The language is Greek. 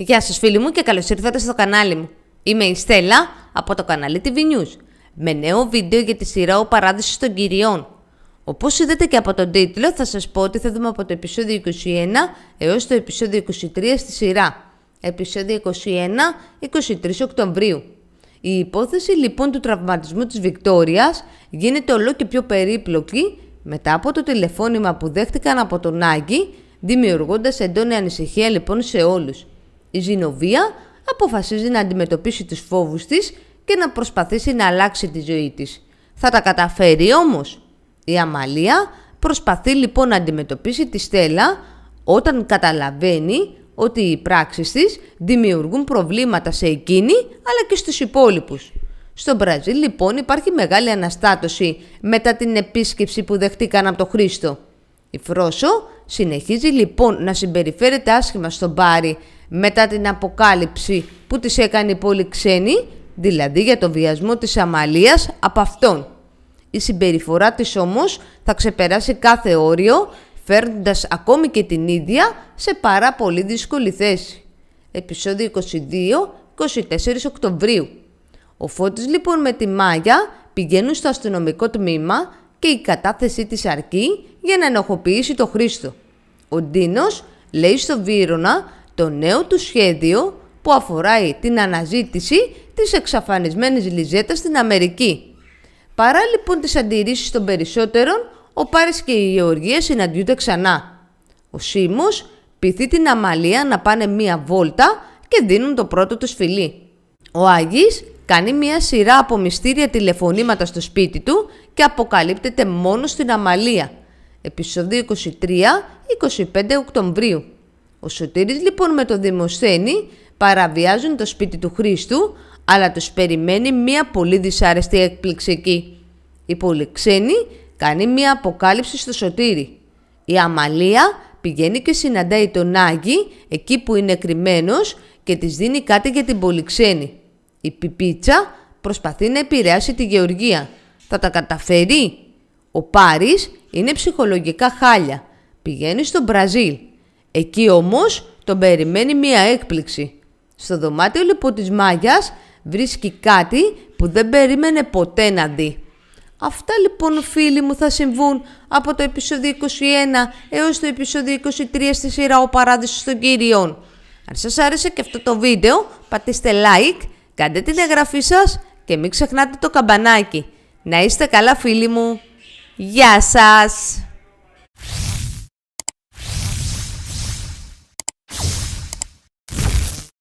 Γεια σας φίλοι μου και καλώς ήρθατε στο κανάλι μου. Είμαι η Στέλλα από το κανάλι TV News με νέο βίντεο για τη σειρά «Ο Παράδεισος των Κυριών». Όπως είδατε και από τον τίτλο θα σας πω ότι θα δούμε από το επεισόδιο 21 έως το επεισόδιο 23 στη σειρά. Επεισόδιο 21-23 Οκτωβρίου. Η υπόθεση λοιπόν του τραυματισμού της Βικτόριας γίνεται όλο και πιο περίπλοκη μετά από το τηλεφώνημα που δέχτηκαν από τον Άγγι δημιουργώντας εντόνια ανησυχία λοιπόν σε όλους. Η Ζινοβία αποφασίζει να αντιμετωπίσει τους φόβους της και να προσπαθήσει να αλλάξει τη ζωή της. Θα τα καταφέρει όμως. Η Αμαλία προσπαθεί λοιπόν να αντιμετωπίσει τη Στέλλα όταν καταλαβαίνει ότι οι πράξεις της δημιουργούν προβλήματα σε εκείνη αλλά και στους υπόλοιπους. Στο Μπραζίλ λοιπόν υπάρχει μεγάλη αναστάτωση μετά την επίσκεψη που δεχτήκαν από τον Χρήστο. Η Φρόσο συνεχίζει λοιπόν να συμπεριφέρεται άσχημα στον Πάρη μετά την αποκάλυψη που της έκανε η πόλη ξένη, δηλαδή για το βιασμό της Αμαλίας από αυτόν. Η συμπεριφορά της όμως θα ξεπεράσει κάθε όριο, φέρνοντας ακόμη και την ίδια σε πάρα πολύ δύσκολη θέση. Επισόδιο 22, 24 Οκτωβρίου. Ο Φώτης λοιπόν με τη Μάγια πηγαίνουν στο αστυνομικό τμήμα και η κατάθεσή της αρκεί για να ενοχοποιήσει το Χρήστο. Ο Ντίνος λέει στο Βύρονα το νέο του σχέδιο που αφορά την αναζήτηση της εξαφανισμένης λιζέτας στην Αμερική. Παρά λοιπόν τις αντιρρήσεις των περισσότερων, ο Πάρης και η Γεωργία συναντιούνται ξανά. Ο Σίμος πειθεί την Αμαλία να πάνε μία βόλτα και δίνουν το πρώτο τους φιλί. Ο Άγης κάνει μία σειρά από μυστήρια τηλεφωνήματα στο σπίτι του και αποκαλύπτεται μόνο στην Αμαλία. Επισόδιο 23-25 Οκτωβρίου. Ο Σωτήρης λοιπόν με το Δημοσθένη παραβιάζουν το σπίτι του Χρήστου, αλλά τους περιμένει μια πολύ δυσάρεστη έκπληξη εκεί. Η Πολυξένη κάνει μια αποκάλυψη στο Σωτήρη. Η Αμαλία πηγαίνει και συναντάει τον Άγι εκεί που είναι κρυμμένος και της δίνει κάτι για την Πολυξένη. Η Πιπίτσα προσπαθεί να επηρεάσει τη Γεωργία. Θα τα καταφέρει. Ο Πάρης είναι ψυχολογικά χάλια. Πηγαίνει στο Μπραζίλ. Εκεί όμως τον περιμένει μία έκπληξη. Στο δωμάτιο λοιπόν της μάγιας βρίσκει κάτι που δεν περίμενε ποτέ να δει. Αυτά λοιπόν φίλοι μου θα συμβούν από το επεισόδιο 21 έως το επεισόδιο 23 στη σειρά «Ο Παράδεισος των Κυρίων». Αν σας άρεσε και αυτό το βίντεο πατήστε like, κάντε την εγγραφή σας και μην ξεχνάτε το καμπανάκι. Να είστε καλά φίλοι μου. Γεια σας!